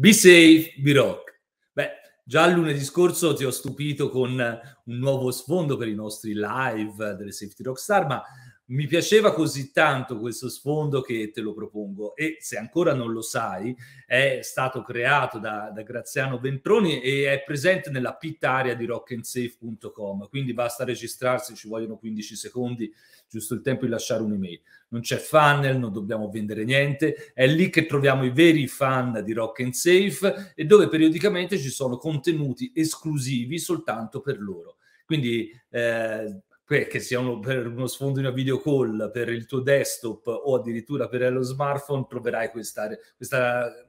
Be safe, be rock. Beh, già lunedì scorso ti ho stupito con un nuovo sfondo per i nostri live delle Safety Rockstar, ma mi piaceva così tanto questo sfondo che te lo propongo e se ancora non lo sai è stato creato da, da Graziano Ventroni e è presente nella pit area di rockandsafe.com quindi basta registrarsi ci vogliono 15 secondi giusto il tempo di lasciare un'email non c'è funnel, non dobbiamo vendere niente è lì che troviamo i veri fan di Rock and Safe e dove periodicamente ci sono contenuti esclusivi soltanto per loro quindi eh, che sia uno, per uno sfondo di una video call, per il tuo desktop o addirittura per lo smartphone, troverai questo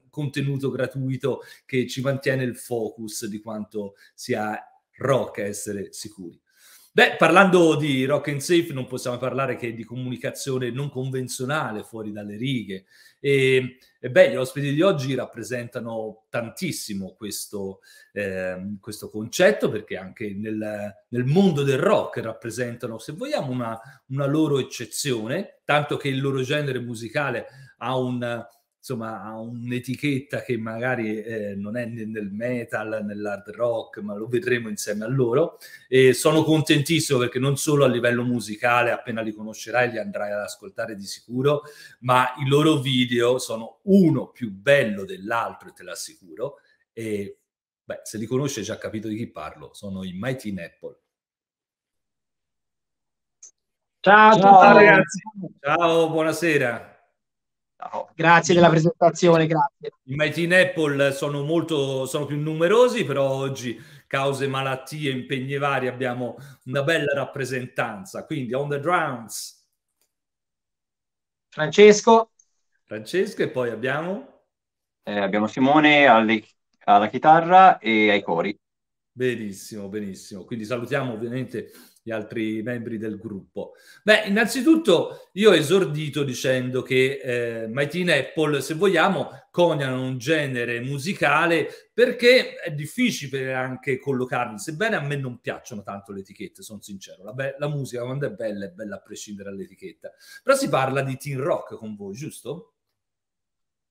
contenuto gratuito che ci mantiene il focus di quanto sia rock essere sicuri. Beh, parlando di Rock and Safe non possiamo parlare che di comunicazione non convenzionale fuori dalle righe. E, ehm, e beh, gli ospiti di oggi rappresentano tantissimo questo, eh, questo concetto perché anche nel, nel, mondo del rock rappresentano, se vogliamo, una, una loro eccezione, tanto che il loro genere musicale ha un insomma ha un'etichetta che magari eh, non è nel metal, nell'hard rock, ma lo vedremo insieme a loro. E sono contentissimo perché non solo a livello musicale, appena li conoscerai, li andrai ad ascoltare di sicuro, ma i loro video sono uno più bello dell'altro, te l'assicuro. E beh, se li conosci hai già capito di chi parlo, sono i Mighty Apple. Ciao, ciao, ciao ragazzi, ciao, buonasera. Grazie della presentazione, grazie. I in Apple sono, molto, sono più numerosi, però oggi cause malattie, impegni vari, abbiamo una bella rappresentanza. Quindi on the drums. Francesco. Francesco e poi abbiamo? Eh, abbiamo Simone alle, alla chitarra e ai cori. Benissimo, benissimo. Quindi salutiamo ovviamente gli altri membri del gruppo? Beh, innanzitutto io ho esordito dicendo che eh, Maitina e Apple, se vogliamo, coniano un genere musicale perché è difficile anche collocarli, sebbene a me non piacciono tanto le etichette, sono sincero, la, be- la musica quando è bella è bella a prescindere dall'etichetta, però si parla di teen rock con voi, giusto?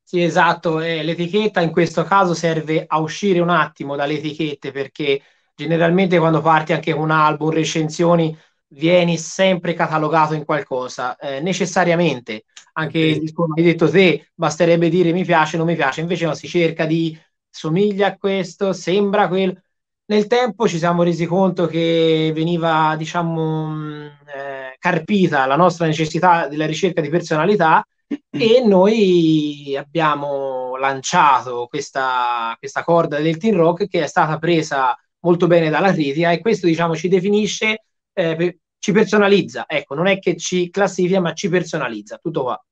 Sì, esatto, eh, l'etichetta in questo caso serve a uscire un attimo dalle etichette perché generalmente quando parti anche con un album, recensioni, vieni sempre catalogato in qualcosa, eh, necessariamente. Anche come hai detto te, basterebbe dire mi piace, non mi piace, invece no, si cerca di somiglia a questo, sembra quello. Nel tempo ci siamo resi conto che veniva, diciamo, mm, eh, carpita la nostra necessità della ricerca di personalità mm. e noi abbiamo lanciato questa, questa corda del Team rock che è stata presa molto bene dalla critica e questo diciamo ci definisce, eh, ci personalizza, ecco, non è che ci classifica ma ci personalizza, tutto qua.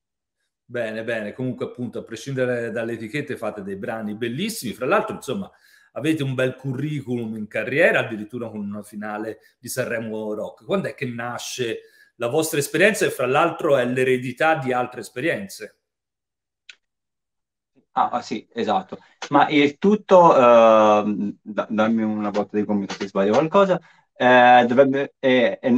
Bene, bene, comunque appunto a prescindere dalle etichette fate dei brani bellissimi, fra l'altro insomma avete un bel curriculum in carriera, addirittura con una finale di Sanremo Rock. Quando è che nasce la vostra esperienza e fra l'altro è l'eredità di altre esperienze? Ah, ah, sì, esatto. Ma il tutto, eh, dammi una botta di commento se sbaglio qualcosa, eh, dovrebbe, eh, eh,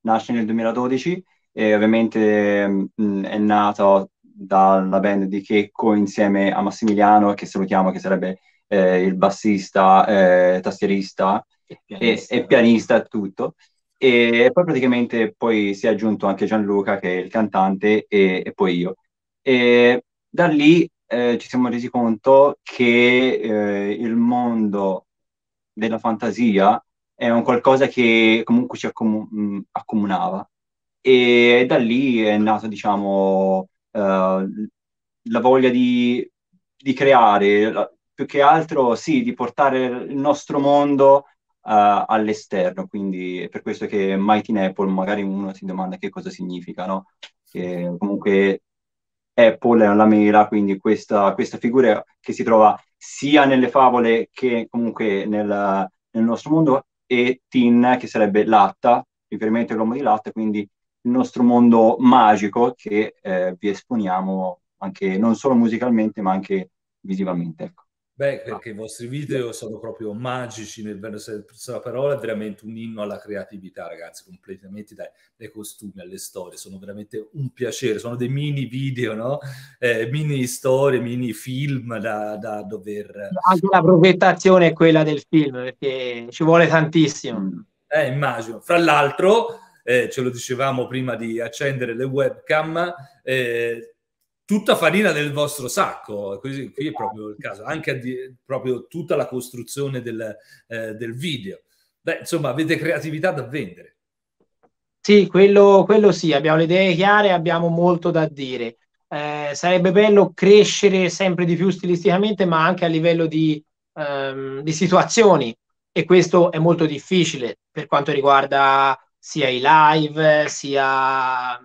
nasce nel 2012 e ovviamente mh, mm, è nato dalla band di Checco insieme a Massimiliano, che salutiamo, che sarebbe eh, il bassista, eh, tastierista e pianista. E, e pianista tutto. E poi praticamente poi si è aggiunto anche Gianluca, che è il cantante, e, e poi io. E da lì eh, ci siamo resi conto che eh, il mondo della fantasia è un qualcosa che comunque ci accom- mm, accomunava e da lì è nato diciamo eh, la voglia di, di creare la, più che altro sì di portare il nostro mondo Uh, all'esterno, quindi è per questo che Mighty Apple magari uno si domanda che cosa significa, no? Che comunque Apple è alla mela, quindi questa, questa figura che si trova sia nelle favole che comunque nel, nel nostro mondo e Tin che sarebbe latta, riferimento all'uomo di latta, quindi il nostro mondo magico che eh, vi esponiamo anche non solo musicalmente ma anche visivamente. Ecco. Beh, perché ah. i vostri video sono proprio magici nel vero senso della parola, è veramente un inno alla creatività, ragazzi, completamente dai, dai, costumi alle storie, sono veramente un piacere, sono dei mini video, no? Eh, mini storie, mini film da, da, dover... Anche la progettazione è quella del film, perché ci vuole tantissimo. Eh, immagino. Fra l'altro, eh, ce lo dicevamo prima di accendere le webcam, eh, tutta farina del vostro sacco, così, qui è proprio il caso, anche di, proprio tutta la costruzione del, eh, del video. Beh, insomma, avete creatività da vendere. Sì, quello, quello, sì, abbiamo le idee chiare, abbiamo molto da dire. Eh, sarebbe bello crescere sempre di più stilisticamente, ma anche a livello di, ehm, di, situazioni. E questo è molto difficile per quanto riguarda sia i live, sia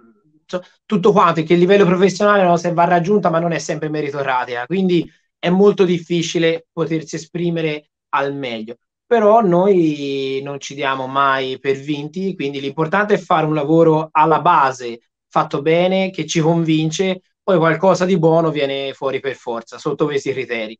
tutto, cioè, tutto quanto, che il livello professionale è se va raggiunta, ma non è sempre meritocratica, quindi è molto difficile potersi esprimere al meglio. Però noi non ci diamo mai per vinti, quindi l'importante è fare un lavoro alla base fatto bene, che ci convince, poi qualcosa di buono viene fuori per forza, sotto questi criteri.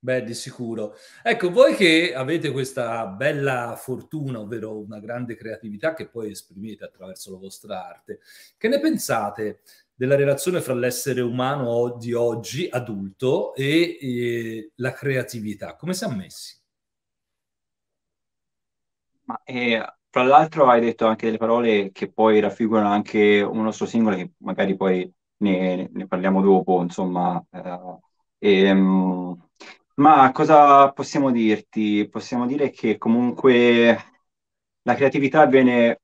Beh, di sicuro. Ecco, voi che avete questa bella fortuna, ovvero una grande creatività che poi esprimete attraverso la vostra arte, che ne pensate della relazione fra l'essere umano di oggi, adulto, e, e la creatività? Come si è messi? Ma, eh, fra l'altro hai detto anche delle parole che poi raffigurano anche un nostro singolo, che magari poi ne, ne parliamo dopo, insomma. Eh, e, ehm, ma cosa possiamo dirti? Possiamo dire che comunque la creatività viene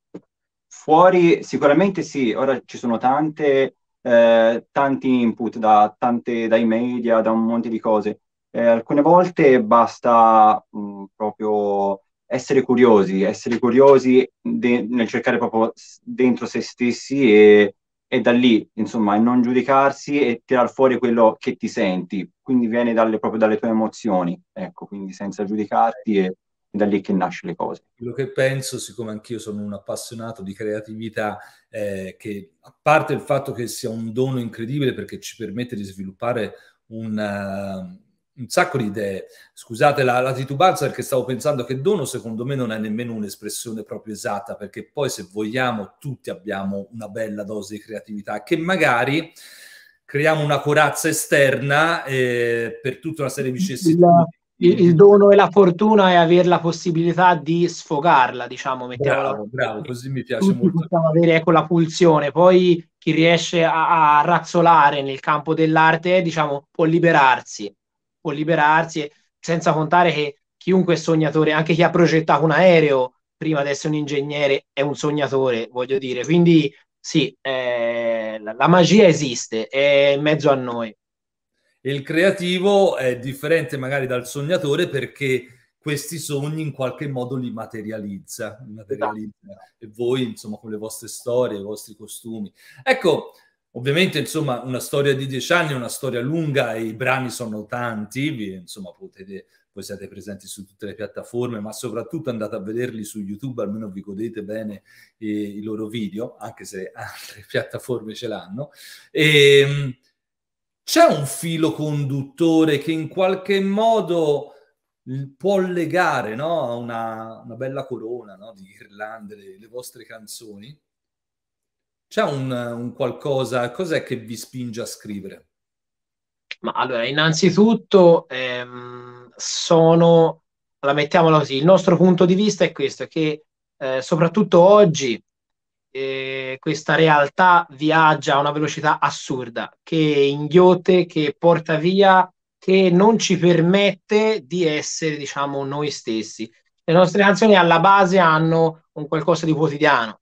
fuori, sicuramente sì, ora ci sono tante, eh, tanti input da, tante, dai media, da un monte di cose. Eh, alcune volte basta mh, mm, proprio essere curiosi, essere curiosi de- nel cercare proprio dentro se stessi e e da lì, insomma, non giudicarsi e tirar fuori quello che ti senti, quindi viene dalle, proprio dalle tue emozioni, ecco, quindi senza giudicarti e, e da lì che nasce le cose. Quello che penso, siccome anch'io sono un appassionato di creatività, eh, che a parte il fatto che sia un dono incredibile perché ci permette di sviluppare un un sacco di idee. Scusate la, la, titubanza perché stavo pensando che dono secondo me non è nemmeno un'espressione proprio esatta perché poi se vogliamo tutti abbiamo una bella dose di creatività che magari creiamo una corazza esterna eh, per tutta una serie di vicissitudini. Il, il, dono e la fortuna è avere la possibilità di sfogarla, diciamo, mettiamola. Bravo, bravo, così mi piace tutti molto. avere ecco, la pulsione, poi chi riesce a, a razzolare nel campo dell'arte, diciamo, può liberarsi o liberarsi, senza contare che chiunque sognatore, anche chi ha progettato un aereo prima di essere un ingegnere, è un sognatore, voglio dire. Quindi sì, eh, la magia esiste, è in mezzo a noi. Il creativo è differente magari dal sognatore perché questi sogni in qualche modo li materializza, li materializza. Esatto. e voi insomma con le vostre storie, i vostri costumi. Ecco, Ovviamente, insomma, una storia di dieci anni è una storia lunga e i brani sono tanti, vi, insomma, potete, voi siete presenti su tutte le piattaforme, ma soprattutto andate a vederli su YouTube, almeno vi godete bene eh, i loro video, anche se altre piattaforme ce l'hanno. E, ehm, c'è un filo conduttore che in qualche modo può legare no, a una, una, bella corona no, di Irlande le, le vostre canzoni? C'è un, un qualcosa, cos'è che vi spinge a scrivere? Ma allora, innanzitutto ehm, sono, la mettiamola così, il nostro punto di vista è questo, che eh, soprattutto oggi eh, questa realtà viaggia a una velocità assurda, che inghiotte, che porta via, che non ci permette di essere, diciamo, noi stessi. Le nostre canzoni alla base hanno un qualcosa di quotidiano,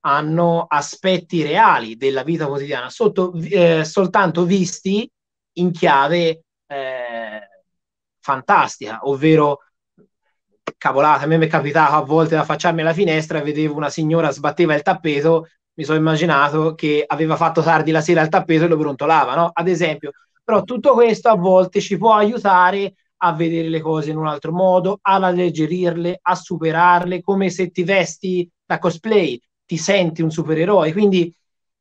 hanno aspetti reali della vita quotidiana, sotto, eh, soltanto visti in chiave eh, fantastica, ovvero cavolata, a me mi è capitato a volte da affacciarmi alla finestra, vedevo una signora sbatteva il tappeto, mi sono immaginato che aveva fatto tardi la sera il tappeto e lo brontolava, no? Ad esempio, però tutto questo a volte ci può aiutare a vedere le cose in un altro modo, ad alleggerirle, a superarle, come se ti vesti da cosplay, ti senti un supereroe. Quindi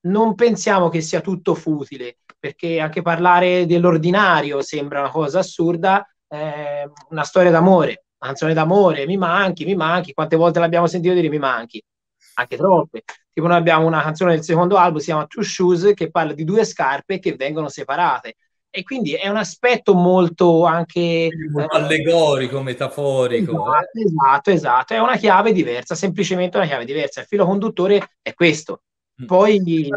non pensiamo che sia tutto futile, perché anche parlare dell'ordinario sembra una cosa assurda, eh, una storia d'amore, canzone d'amore, mi manchi, mi manchi, quante volte l'abbiamo sentito dire mi manchi, anche troppe. Tipo noi abbiamo una canzone del secondo album, si chiama Two Shoes, che parla di due scarpe che vengono separate e quindi è un aspetto molto anche eh, allegorico, metaforico. Esatto, eh. esatto, esatto, è una chiave diversa, semplicemente una chiave diversa. Il filo conduttore è questo. Mm. Poi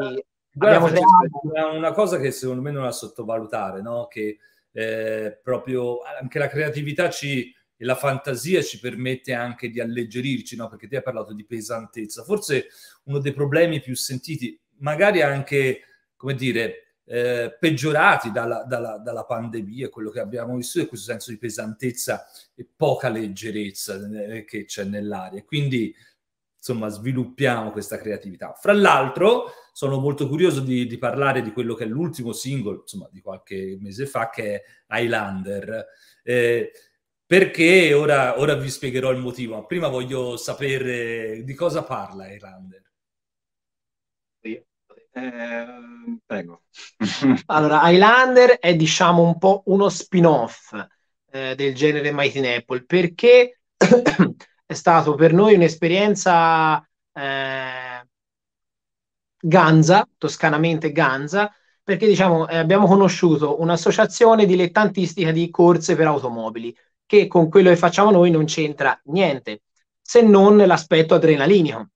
Guarda, creato... una cosa che secondo me non da sottovalutare, no? che eh, proprio anche la creatività ci, e la fantasia ci permette anche di alleggerirci, no? perché ti hai parlato di pesantezza. Forse uno dei problemi più sentiti, magari anche, come dire, eh, peggiorati dalla, dalla, dalla pandemia, quello che abbiamo vissuto, e questo senso di pesantezza e poca leggerezza eh, che c'è nell'aria. Quindi, insomma, sviluppiamo questa creatività. Fra l'altro, sono molto curioso di, di, parlare di quello che è l'ultimo singolo, insomma, di qualche mese fa, che è Highlander. Eh, perché ora, ora, vi spiegherò il motivo, ma prima voglio sapere di cosa parla Highlander. Ehm, prego. allora, Highlander è diciamo un po' uno spin-off eh, del genere Mighty Apple perché è stato per noi un'esperienza eh, ganza, toscanamente ganza, perché diciamo eh, abbiamo conosciuto un'associazione dilettantistica di corse per automobili che con quello che facciamo noi non c'entra niente, se non l'aspetto adrenalinico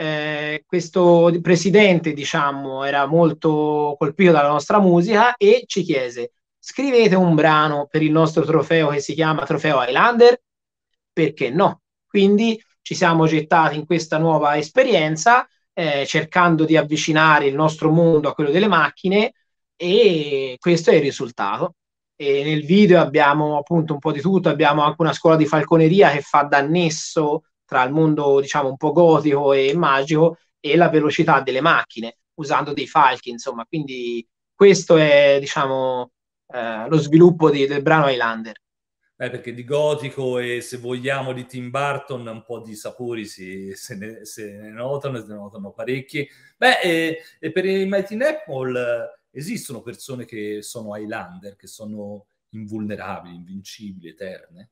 eh, questo presidente, diciamo, era molto colpito dalla nostra musica e ci chiese scrivete un brano per il nostro trofeo che si chiama Trofeo Highlander, perché no? Quindi ci siamo gettati in questa nuova esperienza eh, cercando di avvicinare il nostro mondo a quello delle macchine e questo è il risultato. E nel video abbiamo appunto un po' di tutto, abbiamo anche una scuola di falconeria che fa d'annesso tra il mondo diciamo un po' gotico e magico e la velocità delle macchine usando dei falchi insomma quindi questo è diciamo eh, lo sviluppo di, del brano Highlander eh, perché di gotico e se vogliamo di Tim Burton un po' di sapori si, se, ne, se ne notano e se ne notano parecchi. Beh, e, e per i Mighty Apple eh, esistono persone che sono Highlander, che sono invulnerabili, invincibili, eterne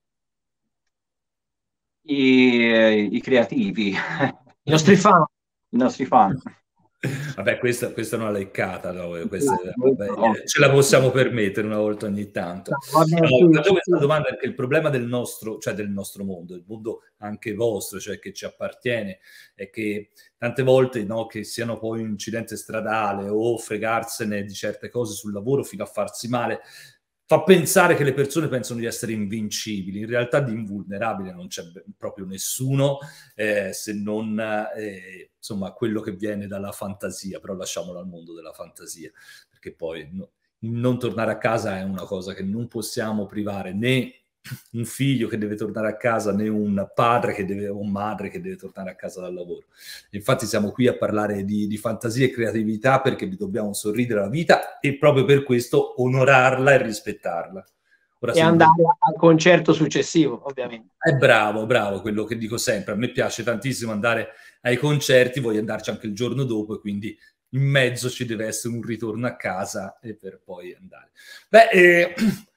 i, i creativi, i nostri fan. I nostri fan. Vabbè, questa, questa è una leccata, no? questa, vabbè, ce la possiamo permettere una volta ogni tanto. No, faccio questa domanda perché il problema del nostro, cioè del nostro mondo, il mondo anche vostro, cioè che ci appartiene, è che tante volte no, che siano poi un incidente stradale o fregarsene di certe cose sul lavoro fino a farsi male, fa pensare che le persone pensano di essere invincibili, in realtà di invulnerabile non c'è proprio nessuno eh, se non eh, insomma, quello che viene dalla fantasia, però lasciamolo al mondo della fantasia, perché poi no, non tornare a casa è una cosa che non possiamo privare né un figlio che deve tornare a casa né un padre che deve, o madre che deve tornare a casa dal lavoro. Infatti siamo qui a parlare di, di fantasia e creatività perché dobbiamo sorridere alla vita e proprio per questo onorarla e rispettarla. Ora e andare qui. al concerto successivo, ovviamente. È eh, bravo, bravo, quello che dico sempre. A me piace tantissimo andare ai concerti, voglio andarci anche il giorno dopo e quindi in mezzo ci deve essere un ritorno a casa e per poi andare. Beh, eh,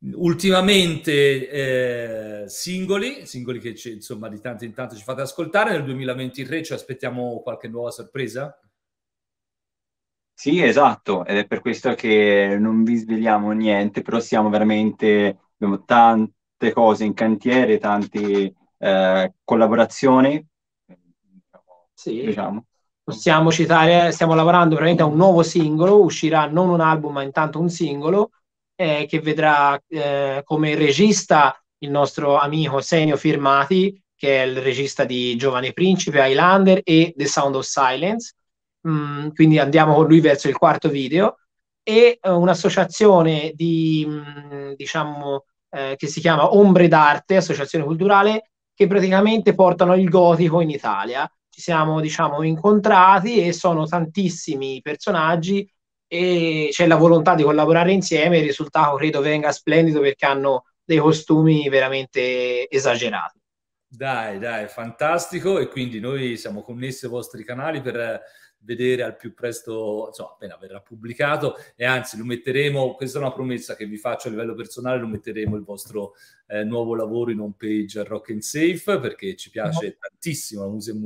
Ultimamente eh, singoli, singoli che ci, insomma di tanto in tanto ci fate ascoltare, nel 2023 ci aspettiamo qualche nuova sorpresa? Sì, esatto, ed è per questo che non vi svegliamo niente, però siamo veramente, abbiamo tante cose in cantiere, tante eh, collaborazioni. Sì. Diciamo. Possiamo citare, stiamo lavorando veramente a un nuovo singolo, uscirà non un album ma intanto un singolo eh, che vedrà eh, come regista il nostro amico Senio Firmati, che è il regista di Giovane Principe, Highlander e The Sound of Silence. Mm, quindi andiamo con lui verso il quarto video. E eh, un'associazione di, mh, mm, diciamo, eh, che si chiama Ombre d'Arte, associazione culturale, che praticamente portano il gotico in Italia. Ci siamo, diciamo, incontrati e sono tantissimi personaggi e c'è la volontà di collaborare insieme. Il risultato credo venga splendido perché hanno dei costumi veramente esagerati. Dai, dai, fantastico. E quindi noi siamo connessi ai vostri canali per vedere al più presto, insomma, appena verrà pubblicato e anzi lo metteremo, questa è una promessa che vi faccio a livello personale, lo metteremo il vostro eh, nuovo lavoro in home page Rock and Safe perché ci piace no. tantissimo la musica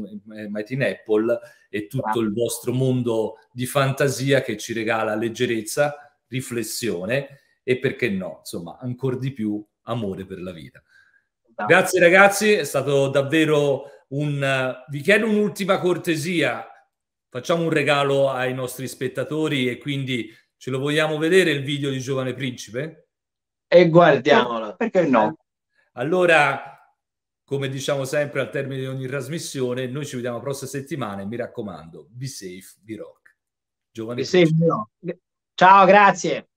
Mighty in Apple e tutto il vostro mondo di fantasia che ci regala leggerezza, riflessione e perché no, insomma, ancora di più amore per la vita. Esatto. Grazie ragazzi, è stato davvero un... Eh, vi chiedo un'ultima cortesia, facciamo un regalo ai nostri spettatori e quindi ce lo vogliamo vedere il video di Giovane Principe? E guardiamolo, perché no? Allora, come diciamo sempre al termine di ogni trasmissione, noi ci vediamo la prossima settimana e mi raccomando, be safe, be rock. Giovane be safe, be Ciao, grazie.